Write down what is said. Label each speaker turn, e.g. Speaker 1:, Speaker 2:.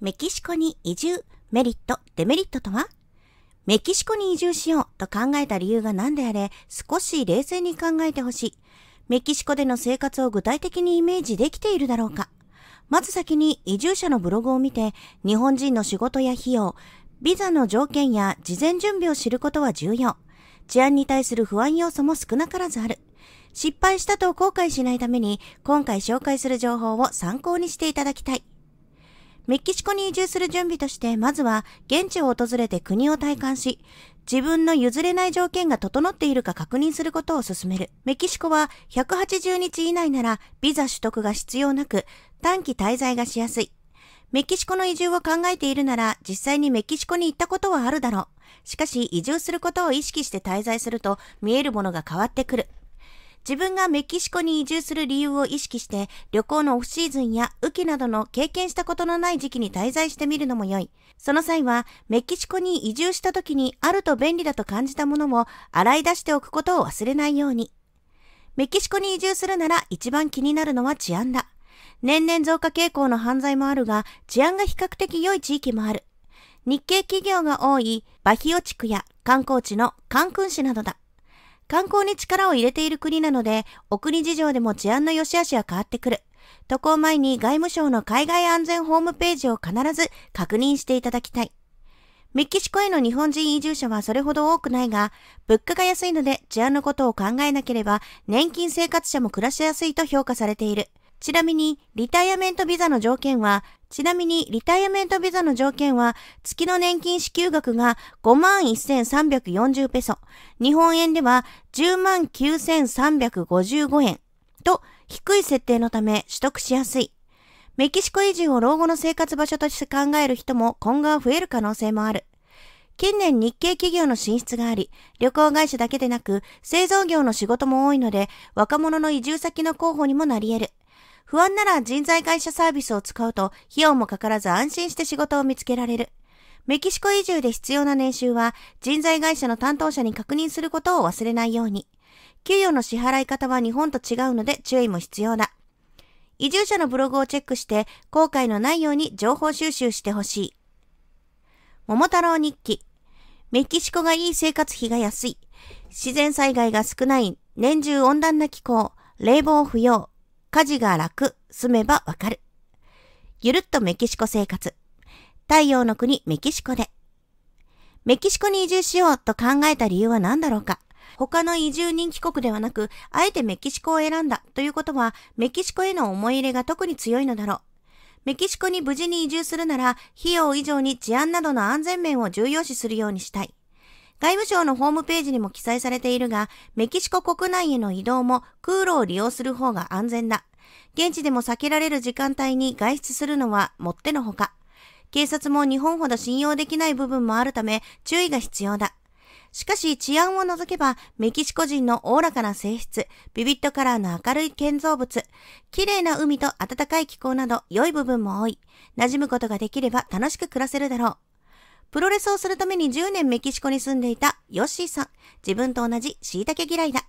Speaker 1: メキシコに移住、メリット、デメリットとはメキシコに移住しようと考えた理由が何であれ、少し冷静に考えてほしい。メキシコでの生活を具体的にイメージできているだろうかまず先に移住者のブログを見て、日本人の仕事や費用、ビザの条件や事前準備を知ることは重要。治安に対する不安要素も少なからずある。失敗したと後悔しないために、今回紹介する情報を参考にしていただきたい。メキシコに移住する準備として、まずは現地を訪れて国を体感し、自分の譲れない条件が整っているか確認することを勧める。メキシコは180日以内ならビザ取得が必要なく、短期滞在がしやすい。メキシコの移住を考えているなら、実際にメキシコに行ったことはあるだろう。しかし、移住することを意識して滞在すると、見えるものが変わってくる。自分がメキシコに移住する理由を意識して、旅行のオフシーズンや雨季などの経験したことのない時期に滞在してみるのも良い。その際は、メキシコに移住した時にあると便利だと感じたものも洗い出しておくことを忘れないように。メキシコに移住するなら一番気になるのは治安だ。年々増加傾向の犯罪もあるが、治安が比較的良い地域もある。日系企業が多いバヒオ地区や観光地のカンクン市などだ。観光に力を入れている国なので、お国事情でも治安の良し悪しは変わってくる。渡航前に外務省の海外安全ホームページを必ず確認していただきたい。メキシコへの日本人移住者はそれほど多くないが、物価が安いので治安のことを考えなければ年金生活者も暮らしやすいと評価されている。ちなみに、リタイアメントビザの条件は、ちなみに、リタイアメントビザの条件は、月の年金支給額が51,340ペソ、日本円では109,355円と低い設定のため取得しやすい。メキシコ移住を老後の生活場所として考える人も今後は増える可能性もある。近年日系企業の進出があり、旅行会社だけでなく製造業の仕事も多いので、若者の移住先の候補にもなり得る。不安なら人材会社サービスを使うと費用もかからず安心して仕事を見つけられる。メキシコ移住で必要な年収は人材会社の担当者に確認することを忘れないように。給与の支払い方は日本と違うので注意も必要だ。移住者のブログをチェックして後悔のないように情報収集してほしい。桃太郎日記。メキシコがいい生活費が安い。自然災害が少ない。年中温暖な気候。冷房不要。家事が楽、住めばわかる。ゆるっとメキシコ生活。太陽の国メキシコで。メキシコに移住しようと考えた理由は何だろうか。他の移住人帰国ではなく、あえてメキシコを選んだということは、メキシコへの思い入れが特に強いのだろう。メキシコに無事に移住するなら、費用以上に治安などの安全面を重要視するようにしたい。外務省のホームページにも記載されているが、メキシコ国内への移動も空路を利用する方が安全だ。現地でも避けられる時間帯に外出するのはもってのほか。警察も日本ほど信用できない部分もあるため注意が必要だ。しかし治安を除けばメキシコ人のおおらかな性質、ビビットカラーの明るい建造物、綺麗な海と暖かい気候など良い部分も多い。馴染むことができれば楽しく暮らせるだろう。プロレスをするために10年メキシコに住んでいたヨッシーさん。自分と同じ椎茸嫌いだ。